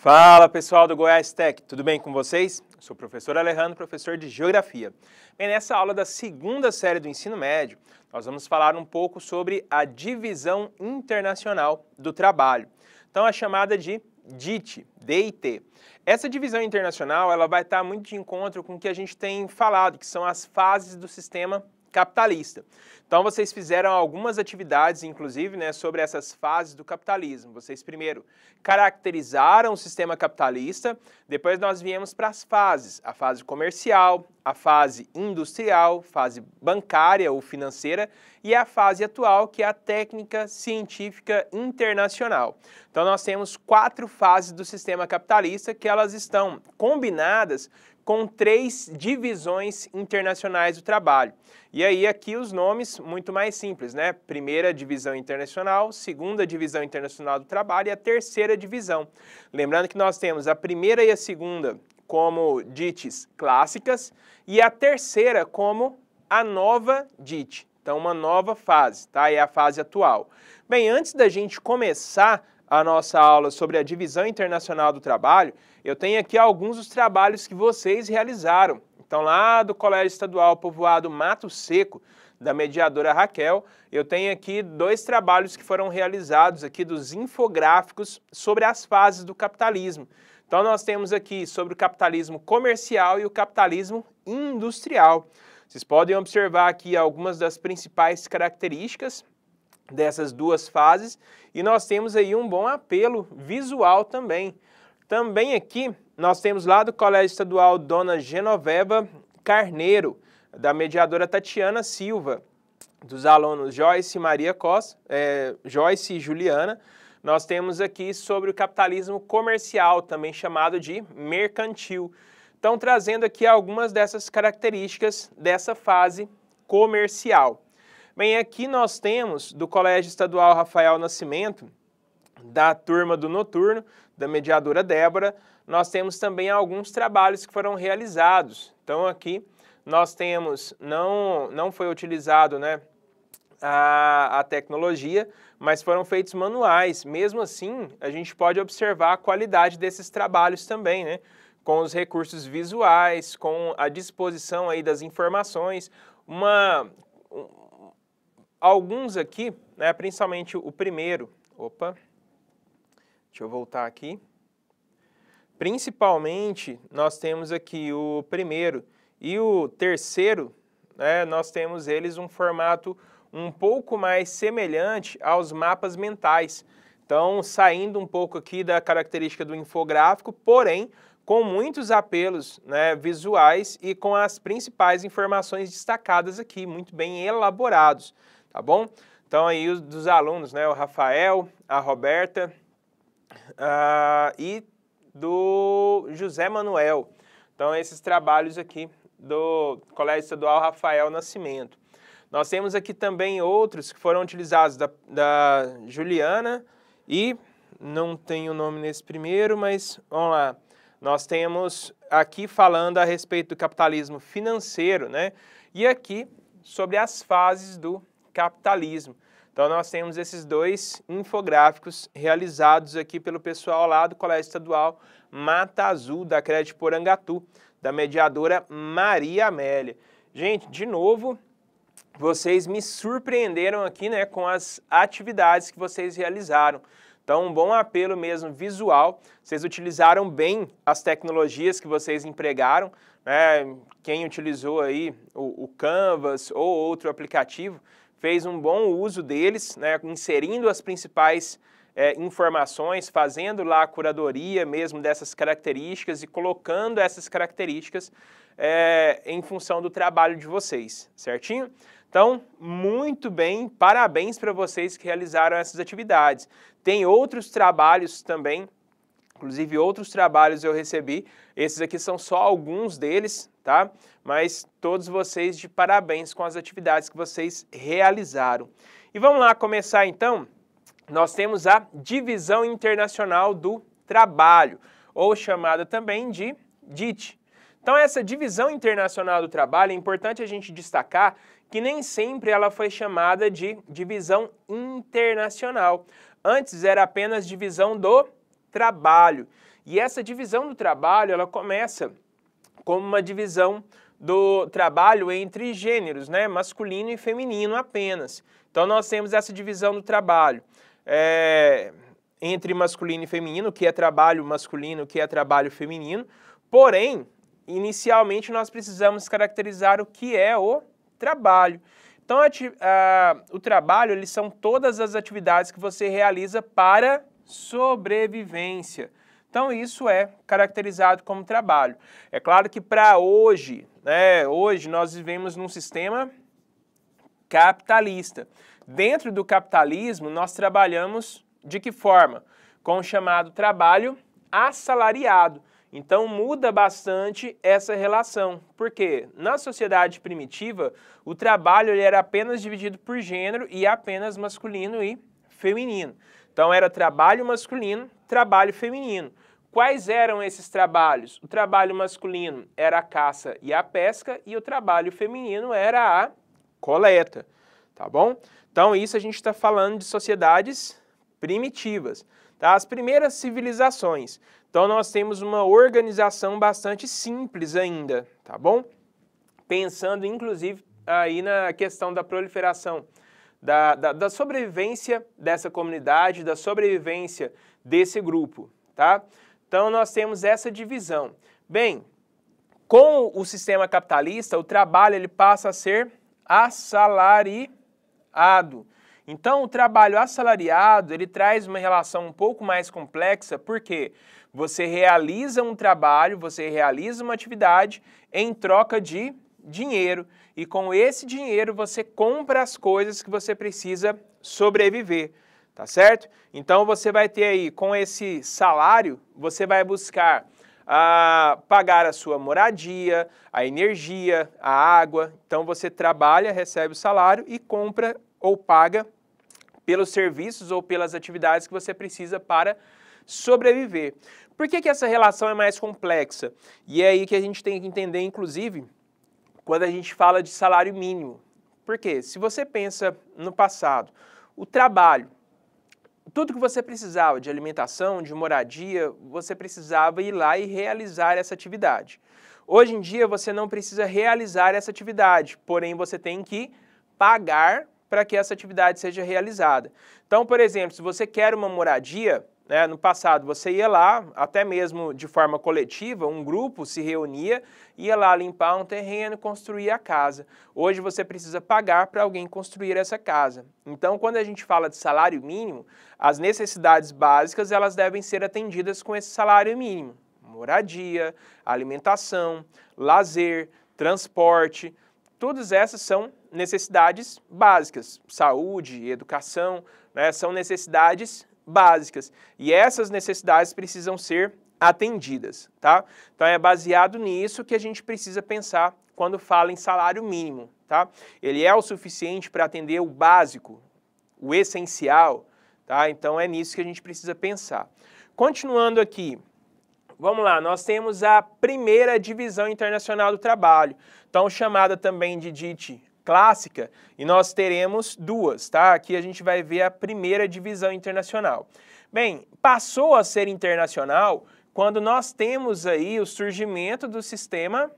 Fala pessoal do Goiás Tech, tudo bem com vocês? Eu sou o professor Alejandro, professor de Geografia. Bem, nessa aula da segunda série do ensino médio, nós vamos falar um pouco sobre a divisão internacional do trabalho. Então, a chamada de DIT, DIT. Essa divisão internacional ela vai estar muito de encontro com o que a gente tem falado, que são as fases do sistema capitalista. Então vocês fizeram algumas atividades, inclusive, né, sobre essas fases do capitalismo. Vocês primeiro caracterizaram o sistema capitalista, depois nós viemos para as fases: a fase comercial, a fase industrial, fase bancária ou financeira e a fase atual, que é a técnica científica internacional. Então nós temos quatro fases do sistema capitalista que elas estão combinadas com três divisões internacionais do trabalho. E aí aqui os nomes muito mais simples, né? Primeira divisão internacional, segunda divisão internacional do trabalho e a terceira divisão. Lembrando que nós temos a primeira e a segunda como DITs clássicas e a terceira como a nova DIT. Então uma nova fase, tá? É a fase atual. Bem, antes da gente começar a nossa aula sobre a divisão internacional do trabalho, eu tenho aqui alguns dos trabalhos que vocês realizaram. Então, lá do Colégio Estadual Povoado Mato Seco, da mediadora Raquel, eu tenho aqui dois trabalhos que foram realizados aqui dos infográficos sobre as fases do capitalismo. Então, nós temos aqui sobre o capitalismo comercial e o capitalismo industrial. Vocês podem observar aqui algumas das principais características dessas duas fases e nós temos aí um bom apelo visual também. Também aqui nós temos lá do Colégio Estadual Dona Genoveva Carneiro, da mediadora Tatiana Silva, dos alunos Joyce Maria Costa, é, Joyce e Juliana. Nós temos aqui sobre o capitalismo comercial, também chamado de mercantil. estão trazendo aqui algumas dessas características dessa fase comercial. Bem, aqui nós temos do Colégio Estadual Rafael Nascimento, da turma do noturno, da mediadora Débora, nós temos também alguns trabalhos que foram realizados. Então aqui nós temos, não, não foi utilizado né, a, a tecnologia, mas foram feitos manuais. Mesmo assim, a gente pode observar a qualidade desses trabalhos também, né? com os recursos visuais, com a disposição aí das informações, uma, Alguns aqui, né, principalmente o primeiro, opa, deixa eu voltar aqui. Principalmente, nós temos aqui o primeiro e o terceiro, né, nós temos eles um formato um pouco mais semelhante aos mapas mentais. Então, saindo um pouco aqui da característica do infográfico, porém, com muitos apelos né, visuais e com as principais informações destacadas aqui, muito bem elaborados tá bom? Então aí os dos alunos, né, o Rafael, a Roberta uh, e do José Manuel. Então esses trabalhos aqui do Colégio Estadual Rafael Nascimento. Nós temos aqui também outros que foram utilizados da, da Juliana e não tem o nome nesse primeiro, mas vamos lá. Nós temos aqui falando a respeito do capitalismo financeiro, né? E aqui sobre as fases do capitalismo. Então nós temos esses dois infográficos realizados aqui pelo pessoal lá do Colégio Estadual Mata Azul, da Crédito Porangatu, da mediadora Maria Amélia. Gente, de novo, vocês me surpreenderam aqui né, com as atividades que vocês realizaram. Então, um bom apelo mesmo visual. Vocês utilizaram bem as tecnologias que vocês empregaram. Né? Quem utilizou aí o, o Canvas ou outro aplicativo, fez um bom uso deles, né, inserindo as principais é, informações, fazendo lá a curadoria mesmo dessas características e colocando essas características é, em função do trabalho de vocês, certinho? Então, muito bem, parabéns para vocês que realizaram essas atividades. Tem outros trabalhos também, inclusive outros trabalhos eu recebi, esses aqui são só alguns deles, tá? Mas todos vocês de parabéns com as atividades que vocês realizaram. E vamos lá começar então. Nós temos a Divisão Internacional do Trabalho, ou chamada também de DIT. Então, essa divisão internacional do trabalho é importante a gente destacar que nem sempre ela foi chamada de divisão internacional. Antes era apenas divisão do trabalho. E essa divisão do trabalho, ela começa como uma divisão do trabalho entre gêneros, né, masculino e feminino apenas. Então nós temos essa divisão do trabalho é, entre masculino e feminino, que é trabalho masculino, que é trabalho feminino. Porém, inicialmente nós precisamos caracterizar o que é o trabalho. Então, o trabalho eles são todas as atividades que você realiza para sobrevivência. Então, isso é caracterizado como trabalho. É claro que para hoje, né, hoje nós vivemos num sistema capitalista. Dentro do capitalismo, nós trabalhamos de que forma? Com o chamado trabalho assalariado. Então muda bastante essa relação, porque na sociedade primitiva o trabalho era apenas dividido por gênero e apenas masculino e feminino. Então era trabalho masculino, trabalho feminino. Quais eram esses trabalhos? O trabalho masculino era a caça e a pesca e o trabalho feminino era a coleta, tá bom? Então isso a gente está falando de sociedades primitivas, tá? As primeiras civilizações. Então nós temos uma organização bastante simples ainda, tá bom? Pensando inclusive aí na questão da proliferação da, da, da sobrevivência dessa comunidade, da sobrevivência desse grupo, tá? Então nós temos essa divisão. Bem, com o sistema capitalista, o trabalho ele passa a ser assalariado. Então, o trabalho assalariado, ele traz uma relação um pouco mais complexa, porque você realiza um trabalho, você realiza uma atividade em troca de dinheiro e com esse dinheiro você compra as coisas que você precisa sobreviver, tá certo? Então você vai ter aí, com esse salário, você vai buscar a ah, pagar a sua moradia, a energia, a água. Então você trabalha, recebe o salário e compra ou paga pelos serviços ou pelas atividades que você precisa para sobreviver. Por que, que essa relação é mais complexa? E é aí que a gente tem que entender, inclusive, quando a gente fala de salário mínimo. Porque se você pensa no passado, o trabalho, tudo que você precisava de alimentação, de moradia, você precisava ir lá e realizar essa atividade. Hoje em dia você não precisa realizar essa atividade, porém você tem que pagar para que essa atividade seja realizada. Então, por exemplo, se você quer uma moradia, né? No passado, você ia lá, até mesmo de forma coletiva, um grupo se reunia, ia lá limpar um terreno, construir a casa. Hoje você precisa pagar para alguém construir essa casa. Então, quando a gente fala de salário mínimo, as necessidades básicas elas devem ser atendidas com esse salário mínimo: moradia, alimentação, lazer, transporte. Todas essas são necessidades básicas, saúde, educação, né? são necessidades básicas. E essas necessidades precisam ser atendidas, tá? Então é baseado nisso que a gente precisa pensar quando fala em salário mínimo, tá? Ele é o suficiente para atender o básico, o essencial, tá? Então é nisso que a gente precisa pensar. Continuando aqui, vamos lá, nós temos a primeira divisão internacional do trabalho, então chamada também de DIT clássica e nós teremos duas, tá? Aqui a gente vai ver a primeira divisão internacional. Bem, passou a ser internacional quando nós temos aí o surgimento do sistema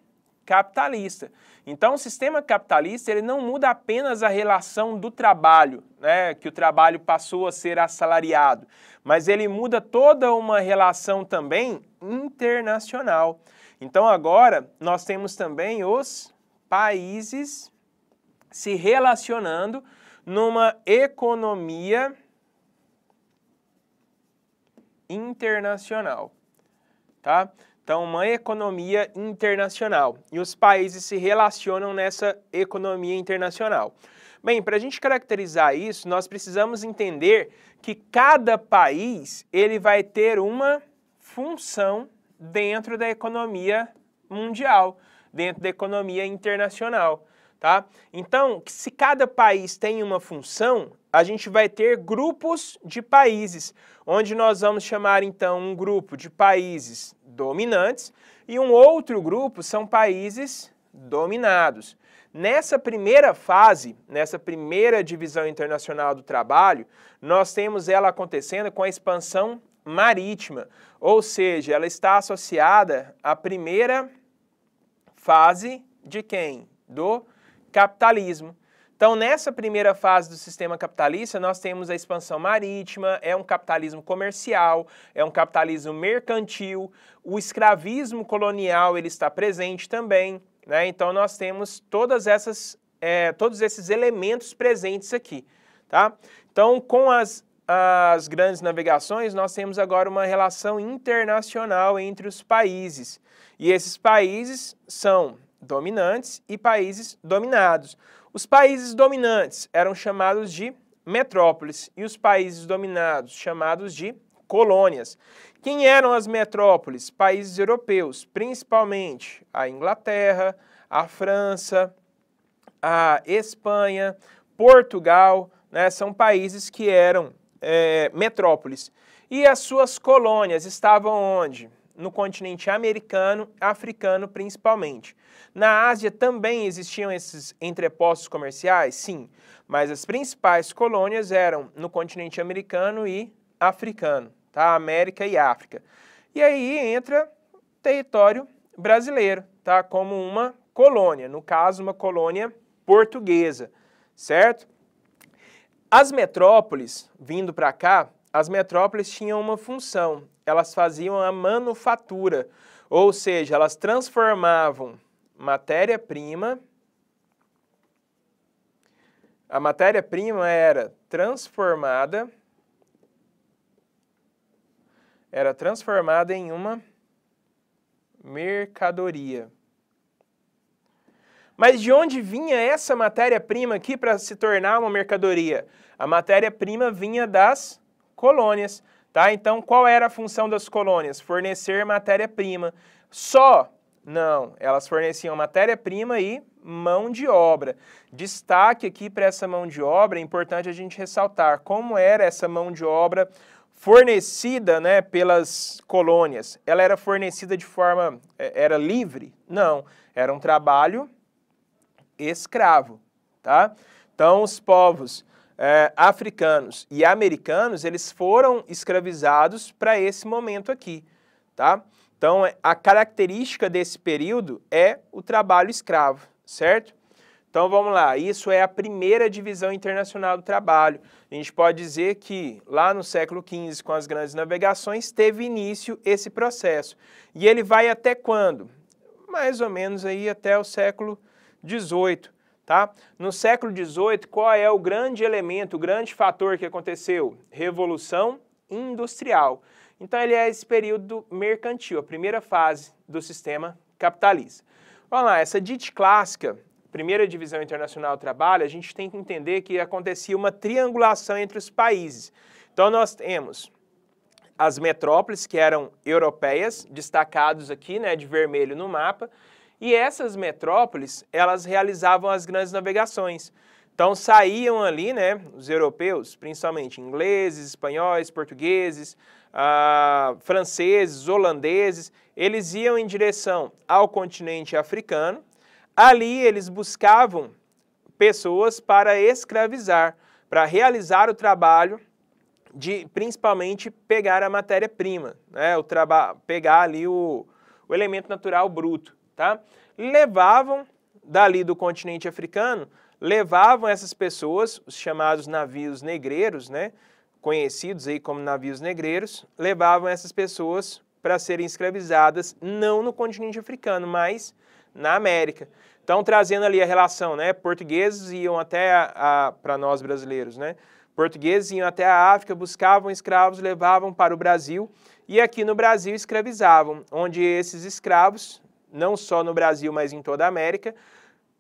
capitalista. Então, o sistema capitalista ele não muda apenas a relação do trabalho, né, que o trabalho passou a ser assalariado, mas ele muda toda uma relação também internacional. Então, agora nós temos também os países se relacionando numa economia internacional, tá? Então, uma economia internacional. E os países se relacionam nessa economia internacional. Bem, para a gente caracterizar isso, nós precisamos entender que cada país ele vai ter uma função dentro da economia mundial, dentro da economia internacional tá? Então, se cada país tem uma função, a gente vai ter grupos de países, onde nós vamos chamar então um grupo de países dominantes e um outro grupo são países dominados. Nessa primeira fase, nessa primeira divisão internacional do trabalho, nós temos ela acontecendo com a expansão marítima, ou seja, ela está associada à primeira fase de quem? Do capitalismo. Então, nessa primeira fase do sistema capitalista, nós temos a expansão marítima, é um capitalismo comercial, é um capitalismo mercantil, o escravismo colonial ele está presente também, né? Então, nós temos todas essas, é, todos esses elementos presentes aqui, tá? Então, com as, as grandes navegações, nós temos agora uma relação internacional entre os países. E esses países são dominantes e países dominados. Os países dominantes eram chamados de metrópoles e os países dominados chamados de colônias. Quem eram as metrópoles? Países europeus, principalmente a Inglaterra, a França, a Espanha, Portugal, né, são países que eram é, metrópoles. E as suas colônias estavam onde? no continente americano, africano principalmente. Na Ásia também existiam esses entrepostos comerciais? Sim, mas as principais colônias eram no continente americano e africano, tá? América e África. E aí entra território brasileiro, tá? Como uma colônia, no caso, uma colônia portuguesa, certo? As metrópoles, vindo para cá, as metrópoles tinham uma função, elas faziam a manufatura, ou seja, elas transformavam matéria-prima. A matéria-prima era transformada era transformada em uma mercadoria. Mas de onde vinha essa matéria-prima aqui para se tornar uma mercadoria? A matéria-prima vinha das colônias. Tá? Então, qual era a função das colônias? Fornecer matéria-prima. Só? Não, elas forneciam matéria-prima e mão de obra. Destaque aqui para essa mão de obra, é importante a gente ressaltar como era essa mão de obra fornecida né, pelas colônias. Ela era fornecida de forma. É, era livre? Não, era um trabalho escravo. Tá? Então, os povos é, africanos e americanos, eles foram escravizados para esse momento aqui, tá? Então, é, a característica desse período é o trabalho escravo, certo? Então vamos lá, isso é a primeira divisão internacional do trabalho. A gente pode dizer que lá no século XV, com as grandes navegações, teve início esse processo. E ele vai até quando? Mais ou menos aí até o século XVIII. Tá? No século XVIII, qual é o grande elemento, o grande fator que aconteceu? Revolução industrial. Então ele é esse período mercantil, a primeira fase do sistema capitalista. Vamos lá, essa DIT clássica, primeira divisão internacional do trabalho, a gente tem que entender que acontecia uma triangulação entre os países. Então nós temos as metrópoles que eram europeias, destacados aqui, né, de vermelho no mapa, e essas metrópoles, elas realizavam as grandes navegações. Então saíam ali, né, os europeus, principalmente ingleses, espanhóis, portugueses, ah, franceses, holandeses, eles iam em direção ao continente africano. Ali eles buscavam pessoas para escravizar, para realizar o trabalho de principalmente pegar a matéria-prima, né, o pegar ali o, o elemento natural bruto tá? Levavam dali do continente africano, levavam essas pessoas, os chamados navios negreiros, né? Conhecidos aí como navios negreiros, levavam essas pessoas para serem escravizadas não no continente africano, mas na América. Então, trazendo ali a relação, né? Portugueses iam até a, a para nós brasileiros, né? Portugueses iam até a África, buscavam escravos, levavam para o Brasil e aqui no Brasil escravizavam, onde esses escravos não só no Brasil, mas em toda a América,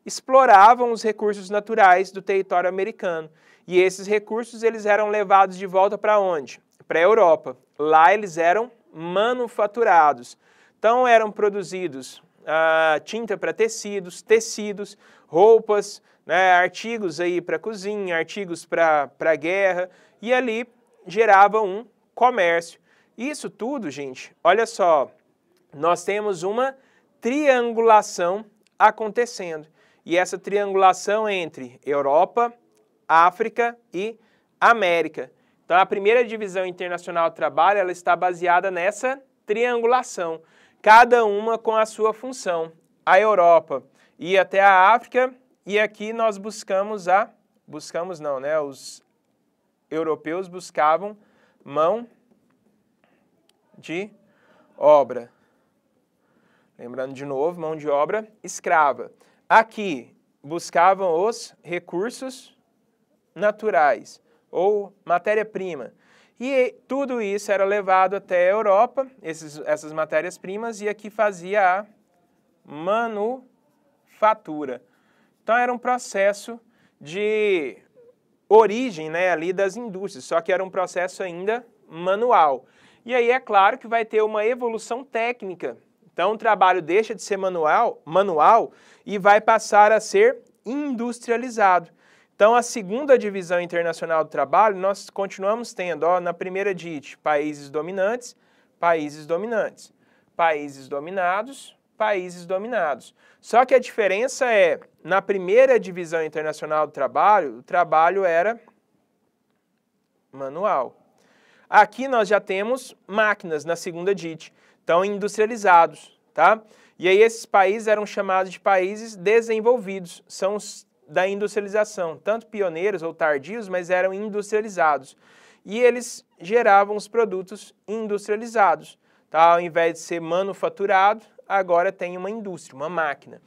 exploravam os recursos naturais do território americano. E esses recursos eles eram levados de volta para onde? Para a Europa. Lá eles eram manufaturados. Então eram produzidos ah, tinta para tecidos, tecidos, roupas, né, artigos aí para cozinha, artigos para guerra, e ali gerava um comércio. Isso tudo, gente, olha só, nós temos uma triangulação acontecendo. E essa triangulação entre Europa, África e América. Então a primeira divisão internacional do trabalho, ela está baseada nessa triangulação, cada uma com a sua função. A Europa e até a África e aqui nós buscamos a buscamos não, né? Os europeus buscavam mão de obra. Lembrando de novo, mão de obra escrava. Aqui buscavam os recursos naturais ou matéria-prima. E tudo isso era levado até a Europa, esses, essas matérias-primas, e aqui fazia a manufatura. Então era um processo de origem né, ali das indústrias, só que era um processo ainda manual. E aí é claro que vai ter uma evolução técnica então o trabalho deixa de ser manual, manual e vai passar a ser industrializado. Então, a segunda divisão internacional do trabalho, nós continuamos tendo, ó, na primeira DIT, países dominantes, países dominantes, países dominados, países dominados. Só que a diferença é, na primeira divisão internacional do trabalho, o trabalho era manual. Aqui nós já temos máquinas na segunda DIT. Então, industrializados, tá? E aí esses países eram chamados de países desenvolvidos, são os da industrialização, tanto pioneiros ou tardios, mas eram industrializados. E eles geravam os produtos industrializados, tá? Ao invés de ser manufaturado, agora tem uma indústria, uma máquina.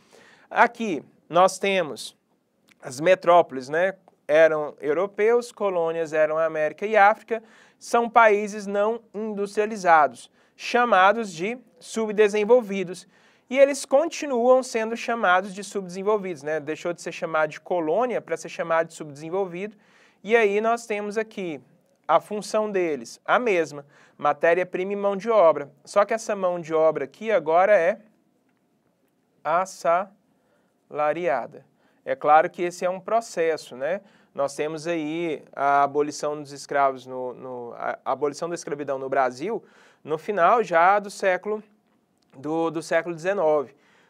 Aqui nós temos as metrópoles, né? Eram europeus, colônias eram América e África, são países não industrializados chamados de subdesenvolvidos. E eles continuam sendo chamados de subdesenvolvidos, né? Deixou de ser chamado de colônia para ser chamado de subdesenvolvido. E aí nós temos aqui a função deles, a mesma, matéria-prima e mão de obra. Só que essa mão de obra aqui agora é assalariada. É claro que esse é um processo, né? Nós temos aí a abolição dos escravos, no, no a abolição da escravidão no Brasil, no final já do século do, do século XIX.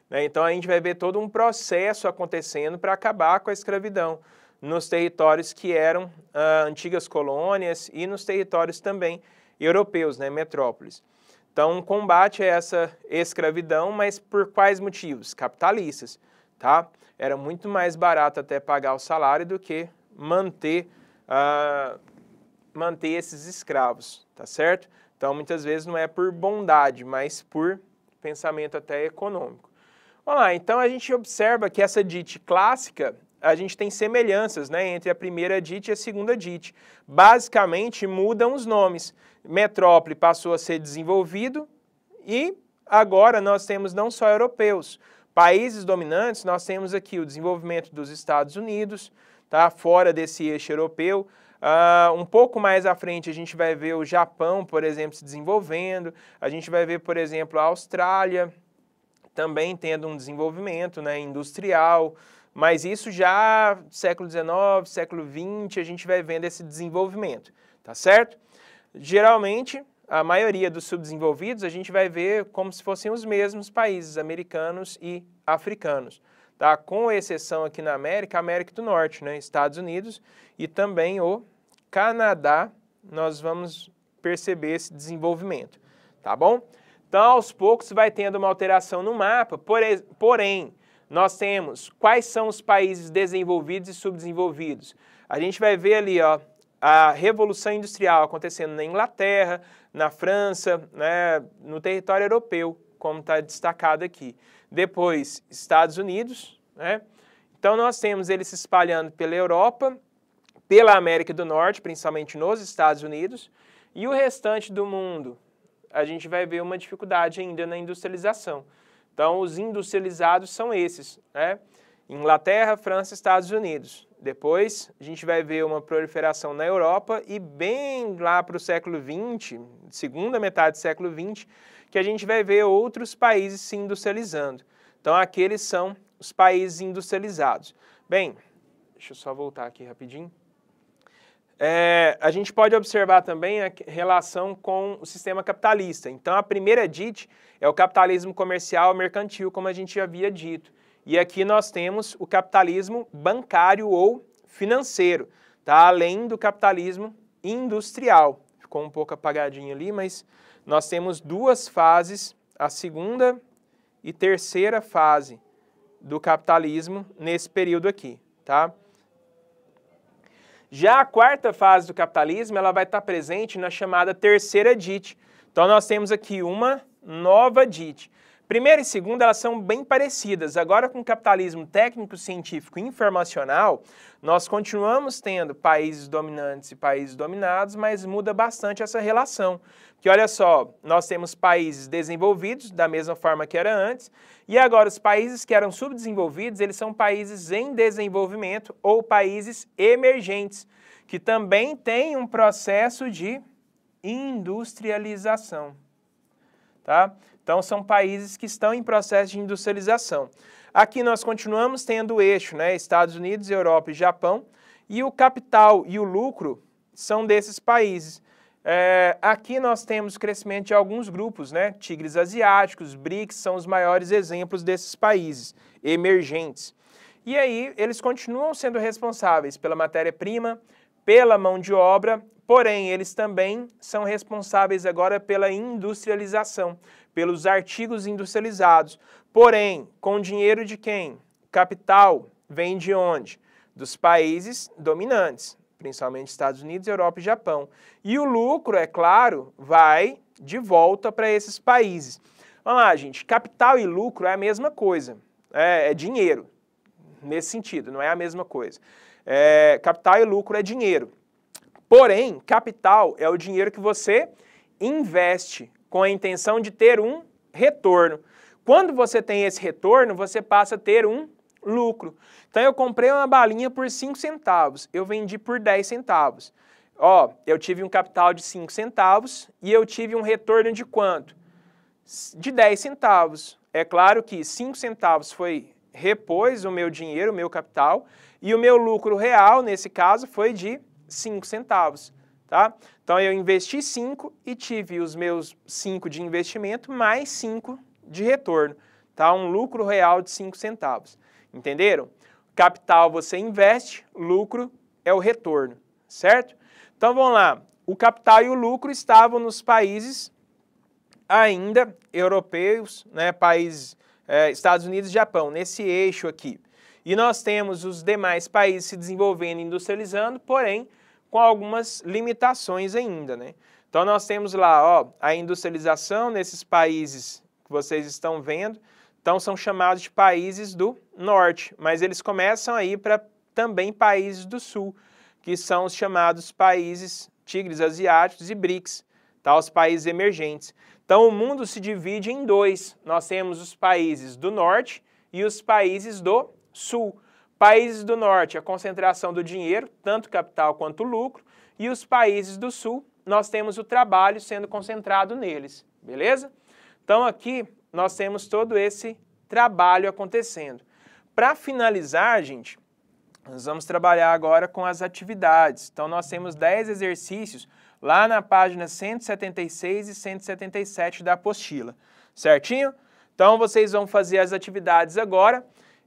Né? Então a gente vai ver todo um processo acontecendo para acabar com a escravidão nos territórios que eram ah, antigas colônias e nos territórios também europeus, né, metrópoles. Então, um combate a essa escravidão, mas por quais motivos? Capitalistas, tá? Era muito mais barato até pagar o salário do que manter, ah, manter esses escravos, tá certo? Então, muitas vezes não é por bondade, mas por pensamento até econômico. Vamos lá, então a gente observa que essa DIT clássica, a gente tem semelhanças né, entre a primeira DIT e a segunda DIT. Basicamente mudam os nomes. Metrópole passou a ser desenvolvido e agora nós temos não só europeus. Países dominantes, nós temos aqui o desenvolvimento dos Estados Unidos, tá, fora desse eixo europeu, Uh, um pouco mais à frente, a gente vai ver o Japão, por exemplo, se desenvolvendo, a gente vai ver, por exemplo, a Austrália também tendo um desenvolvimento né, industrial. Mas isso já século XIX, século XX, a gente vai vendo esse desenvolvimento, tá certo? Geralmente, a maioria dos subdesenvolvidos, a gente vai ver como se fossem os mesmos países, americanos e africanos, tá? Com exceção aqui na América, América do Norte, né? Estados Unidos e também o Canadá, nós vamos perceber esse desenvolvimento, tá bom? Então, aos poucos vai tendo uma alteração no mapa, porém, nós temos quais são os países desenvolvidos e subdesenvolvidos. A gente vai ver ali, ó, a revolução industrial acontecendo na Inglaterra, na França, né, no território europeu, como está destacado aqui. Depois, Estados Unidos, né? Então, nós temos ele se espalhando pela Europa, pela América do Norte, principalmente nos Estados Unidos, e o restante do mundo, a gente vai ver uma dificuldade ainda na industrialização. Então, os industrializados são esses, né? Inglaterra, França, Estados Unidos. Depois, a gente vai ver uma proliferação na Europa e bem lá para o século XX, segunda metade do século XX, que a gente vai ver outros países se industrializando. Então, aqueles são os países industrializados. Bem, deixa eu só voltar aqui rapidinho. É, a gente pode observar também a relação com o sistema capitalista. Então, a primeira DIT é o capitalismo comercial mercantil, como a gente havia dito. E aqui nós temos o capitalismo bancário ou financeiro, tá? além do capitalismo industrial. Ficou um pouco apagadinho ali, mas nós temos duas fases, a segunda e terceira fase do capitalismo nesse período aqui. Tá? Já a quarta fase do capitalismo, ela vai estar presente na chamada terceira DIT. Então nós temos aqui uma nova DIT. Primeira e segunda, elas são bem parecidas. Agora com o capitalismo técnico, científico e informacional, nós continuamos tendo países dominantes e países dominados, mas muda bastante essa relação que olha só, nós temos países desenvolvidos da mesma forma que era antes, e agora os países que eram subdesenvolvidos, eles são países em desenvolvimento ou países emergentes, que também têm um processo de industrialização, tá? Então são países que estão em processo de industrialização. Aqui nós continuamos tendo o eixo, né, Estados Unidos, Europa e Japão, e o capital e o lucro são desses países. É, aqui nós temos crescimento de alguns grupos, né? Tigres asiáticos, BRICS são os maiores exemplos desses países emergentes. E aí eles continuam sendo responsáveis pela matéria-prima, pela mão de obra, porém eles também são responsáveis agora pela industrialização, pelos artigos industrializados. Porém, com dinheiro de quem? Capital vem de onde? Dos países dominantes, principalmente Estados Unidos, Europa e Japão. E o lucro, é claro, vai de volta para esses países. Vamos lá, gente, capital e lucro é a mesma coisa, é, é dinheiro, nesse sentido, não é a mesma coisa. É, capital e lucro é dinheiro. Porém, capital é o dinheiro que você investe com a intenção de ter um retorno. Quando você tem esse retorno, você passa a ter um lucro. Então eu comprei uma balinha por 5 centavos, eu vendi por 10 centavos. Ó, eu tive um capital de 5 centavos e eu tive um retorno de quanto? De 10 centavos. É claro que 5 centavos foi repôs o meu dinheiro, o meu capital, e o meu lucro real, nesse caso, foi de 5 centavos. Tá? Então eu investi 5 e tive os meus 5 de investimento mais 5 de retorno. Tá? Um lucro real de 5 centavos. Entenderam? Capital você investe, lucro é o retorno, certo? Então vamos lá. O capital e o lucro estavam nos países ainda europeus, né, países é, Estados Unidos e Japão, nesse eixo aqui. E nós temos os demais países se desenvolvendo e industrializando, porém com algumas limitações ainda. Né? Então nós temos lá ó, a industrialização nesses países que vocês estão vendo, então são chamados de países do norte, mas eles começam aí para também países do sul, que são os chamados países tigres asiáticos e BRICS, tá? os países emergentes. Então o mundo se divide em dois. Nós temos os países do norte e os países do sul. Países do norte, a concentração do dinheiro, tanto capital quanto lucro, e os países do sul, nós temos o trabalho sendo concentrado neles, beleza? Então aqui nós temos todo esse trabalho acontecendo. Para finalizar, gente, nós vamos trabalhar agora com as atividades. Então, nós temos 10 exercícios lá na página 176 e 177 da apostila, certinho? Então, vocês vão fazer as atividades agora.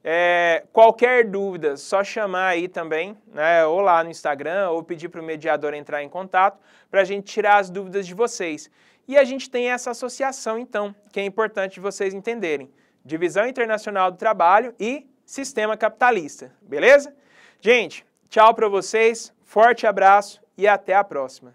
É, qualquer dúvida, só chamar aí também, né, ou lá no Instagram, ou pedir para o mediador entrar em contato, para a gente tirar as dúvidas de vocês. E a gente tem essa associação, então, que é importante vocês entenderem. Divisão Internacional do Trabalho e Sistema Capitalista, beleza? Gente, tchau para vocês, forte abraço e até a próxima.